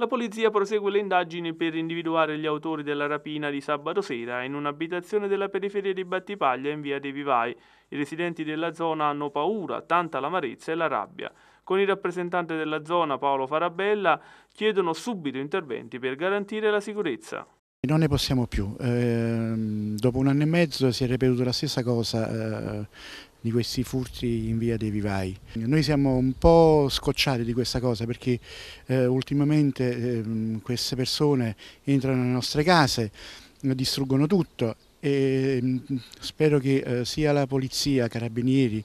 La polizia prosegue le indagini per individuare gli autori della rapina di sabato sera in un'abitazione della periferia di Battipaglia in via dei Vivai. I residenti della zona hanno paura, tanta l'amarezza e la rabbia. Con il rappresentante della zona Paolo Farabella chiedono subito interventi per garantire la sicurezza. Non ne possiamo più, eh, dopo un anno e mezzo si è ripetuta la stessa cosa, eh, di questi furti in via dei vivai. Noi siamo un po' scocciati di questa cosa perché eh, ultimamente eh, queste persone entrano nelle nostre case, distruggono tutto e ehm, spero che eh, sia la polizia, i carabinieri,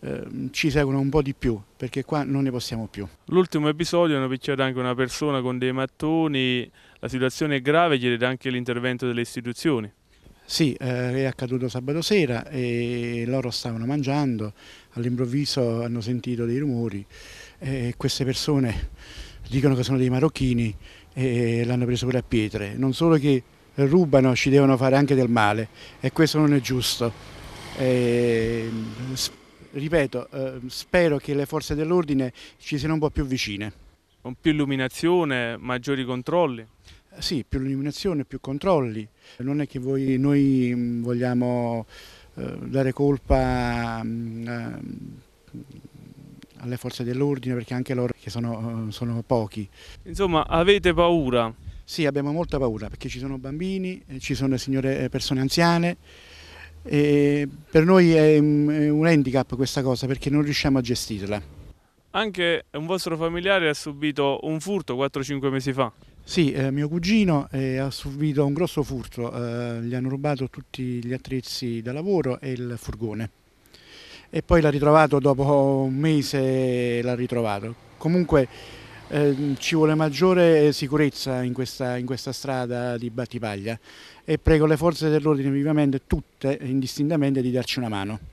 ehm, ci seguono un po' di più perché qua non ne possiamo più. L'ultimo episodio hanno picchiato anche una persona con dei mattoni, la situazione è grave, chiede anche l'intervento delle istituzioni. Sì, eh, è accaduto sabato sera e loro stavano mangiando, all'improvviso hanno sentito dei rumori e queste persone dicono che sono dei marocchini e l'hanno preso per a pietre. Non solo che rubano, ci devono fare anche del male e questo non è giusto. E, ripeto, eh, spero che le forze dell'ordine ci siano un po' più vicine. Con più illuminazione, maggiori controlli? Sì, più illuminazione, più controlli. Non è che voi, noi mm, vogliamo eh, dare colpa eh, alle forze dell'ordine perché anche loro che sono, eh, sono pochi. Insomma, avete paura? Sì, abbiamo molta paura perché ci sono bambini, eh, ci sono signore, eh, persone anziane. E per noi è un handicap questa cosa perché non riusciamo a gestirla. Anche un vostro familiare ha subito un furto 4-5 mesi fa. Sì, eh, mio cugino eh, ha subito un grosso furto, eh, gli hanno rubato tutti gli attrezzi da lavoro e il furgone e poi l'ha ritrovato dopo un mese, l'ha ritrovato. Comunque ehm, ci vuole maggiore sicurezza in questa, in questa strada di Battipaglia e prego le forze dell'ordine vivamente tutte indistintamente di darci una mano.